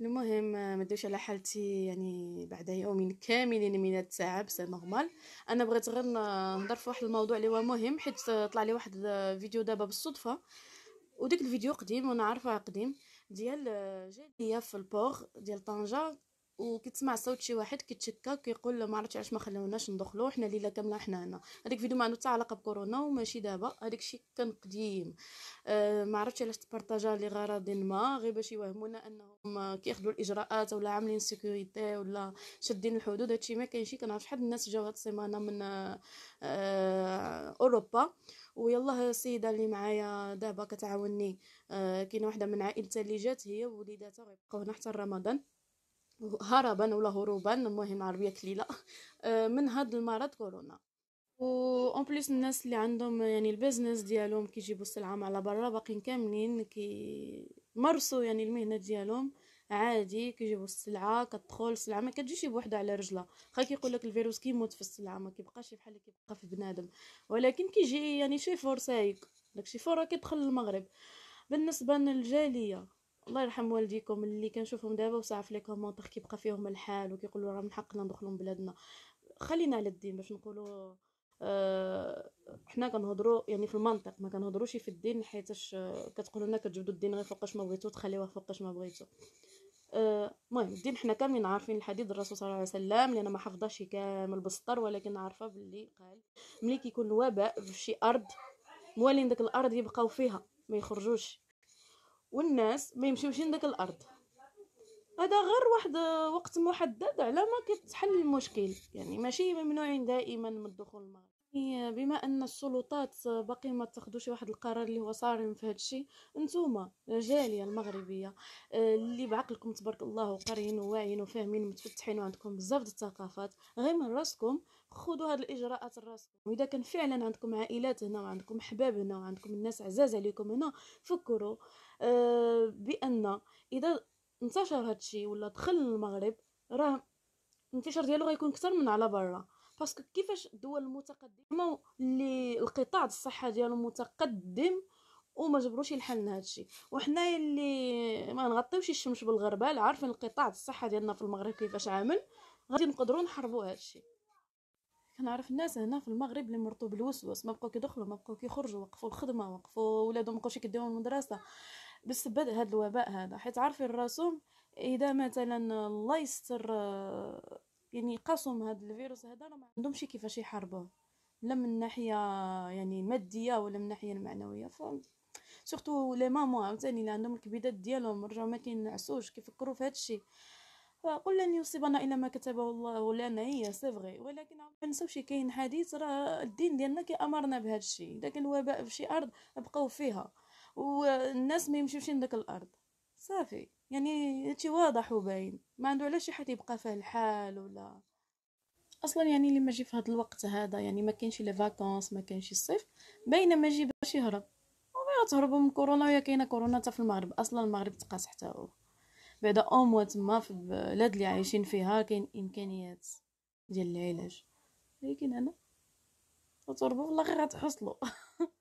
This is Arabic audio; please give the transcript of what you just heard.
المهم ما على حالتي يعني بعد يومين كاملين من التعب سي نورمال انا بغيت غير نهضر في واحد الموضوع اللي هو مهم حيت طلع لي واحد الفيديو دابا بالصدفه وديك الفيديو قديم وانا عارفه قديم ديال جاليه في البور ديال طنجه وكتسمع صوت شي واحد كيتشكى كيقول ما عرفتش علاش ما خلاوناش ندخلو حنا ليله كامله حنا هنا هذاك فيديو ما عنده حتى علاقه بكورونا وماشي دابا هذاك الشيء كان قديم آه، ما عرفتش علاش تبارطاجا لغرض ما غير باش يوهمونا انهم كياخذوا الاجراءات ولا عاملين سيكوريتي ولا شادين الحدود هادشي ما كاينش كنعرف شحال الناس جاو هاد السيمانه من آه، اوروبا ويلا السيده اللي معايا دابا كتعاوني آه، كاينه واحده من عائلتها اللي جات هي ووليداتها غيبقاو هنا حتى رمضان هربا ولا هروبا المهم عربيه كليله آه، من هذا المرض كورونا و اون بليس الناس اللي عندهم يعني البيزنس ديالهم كيجيبوا السلعه من على برا باقيين كاملين كيمارسوا يعني المهنه ديالهم عادي كيجيبوا السلعه كتدخل السلعه ما كتجيش بوحده على رجلها خا كيقول لك الفيروس كيموت في السلعه ما كيبقاش بحال اللي كيبقى في بنادم ولكن كيجي يعني شي فور سايق داكشي فور كيدخل للمغرب بالنسبه للجاليه الله يرحم والديكم اللي كنشوفهم دابا وصعف في لي كومونتير كيبقى فيهم الحال وكيقولوا راه من حقنا ندخلوا بلادنا خلينا على الدين باش نقولوا أه حنا كنهضروا يعني في المنطق ما كنهضروش في الدين حيتاش آه، كتقولوا لنا كتجبدوا الدين غير فوقاش ما بغيتو تخليوه فوقاش ما بغيتو آه، المهم أه الدين حنا كاملين عارفين الحديث الرسول صلى الله عليه وسلم لان ما حفظاش كامل بالسطر ولكن عارفه باللي قال ملي كيكون الوباء في شي ارض موالين داك الارض يبقاو فيها ما يخرجوش والناس ما يمشيوش لذاك الارض هذا غير واحد وقت محدد على ما كتحل المشكل يعني ماشي ممنوعين دائما من الدخول للمغرب يعني بما ان السلطات باقي ما تاخذوش واحد القرار اللي هو صارم في هذا الشيء نتوما الجاليه المغربيه آه، اللي بعقلكم تبارك الله وقاريين وواعيين وفاهمين متفتحين وعندكم بزاف الثقافات غير من راسكم خذوا هاد الاجراءات لراسكم واذا كان فعلا عندكم عائلات هنا وعندكم احباب هنا وعندكم الناس عزاز عليكم هنا فكروا آه، بان اذا انتشر هذا الشيء ولا دخل المغرب راه الانتشار ديالو غيكون اكثر من على برا باسكو كيفاش الدول المتقدمه اللي القطاع الصحه ديالهم متقدم وما جبروش الحل لهذا الشيء وحنايا اللي ما نغطيوش الشمس بالغربال عارفين القطاع الصحه ديالنا في المغرب كيفاش عامل غادي نقدروا نحاربوا هذا الشيء كنعرف الناس هنا في المغرب اللي مرتو بالوسواس ما بقاو كيدخلوا ما بقاو كيخرجوا وقفوا الخدمه وقفوا ولادهم ما بقاوش كيديروا المدرسه بسبب هذا الوباء هذا حيت عارفين راسهم اذا مثلا الله يستر يعني قاسم هاد الفيروس هذا راه ما عندهمش كيفاش يحاربوه لا من ناحيه يعني ماديه ولا من ناحيه المعنويه ف سورتو لي مامو عاوتاني اللي عندهم الكبيدات ديالهم رجعوا ما كينعسوش كيفكروا في هذا الشيء فقل لن يصيبنا الا ما كتبه الله لنا هي سي ولكن ما نساوش كاين حديث راه الدين ديالنا كيامرنا بهذا الشيء داك الوباء في شي ارض بقاو فيها والناس ما يمشيوش لداك الارض صافي يعني هادشي واضح وباين ما عنده علاش حد يبقى فيه الحال ولا اصلا يعني لما جي في هذا الوقت هذا يعني ما كاينش لي فاكونس ما كاينش الصيف باينه ما جي باش يهرب وما تهربوا من كورونا وهي كاينه كورونا حتى في المغرب اصلا المغرب تقاس حتى هو بعدا اوموا تما في البلاد اللي عايشين فيها كاين امكانيات ديال العلاج لكن هنا تهربوا والله غير غتحصلوا